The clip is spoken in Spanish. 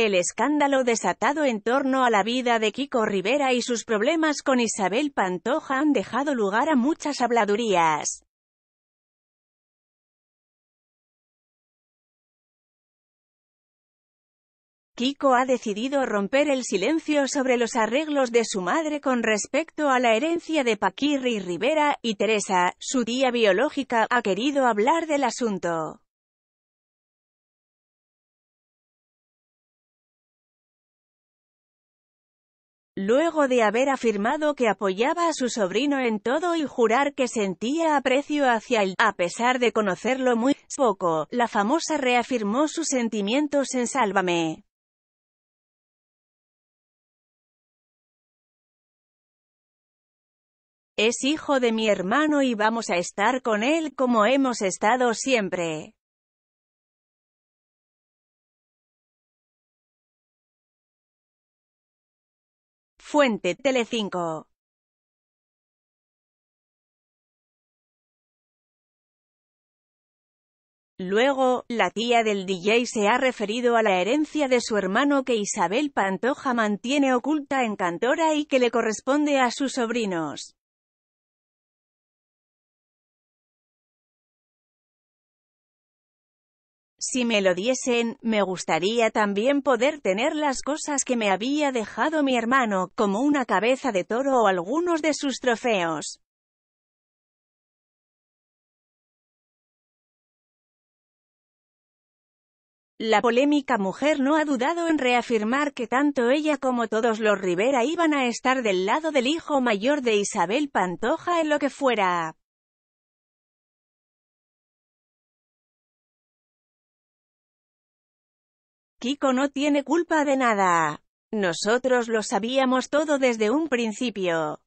El escándalo desatado en torno a la vida de Kiko Rivera y sus problemas con Isabel Pantoja han dejado lugar a muchas habladurías. Kiko ha decidido romper el silencio sobre los arreglos de su madre con respecto a la herencia de Paquirri Rivera, y Teresa, su tía biológica, ha querido hablar del asunto. luego de haber afirmado que apoyaba a su sobrino en todo y jurar que sentía aprecio hacia él, a pesar de conocerlo muy poco, la famosa reafirmó sus sentimientos en Sálvame. Es hijo de mi hermano y vamos a estar con él como hemos estado siempre. Fuente Telecinco. Luego, la tía del DJ se ha referido a la herencia de su hermano que Isabel Pantoja mantiene oculta en Cantora y que le corresponde a sus sobrinos. Si me lo diesen, me gustaría también poder tener las cosas que me había dejado mi hermano, como una cabeza de toro o algunos de sus trofeos. La polémica mujer no ha dudado en reafirmar que tanto ella como todos los Rivera iban a estar del lado del hijo mayor de Isabel Pantoja en lo que fuera. Kiko no tiene culpa de nada. Nosotros lo sabíamos todo desde un principio.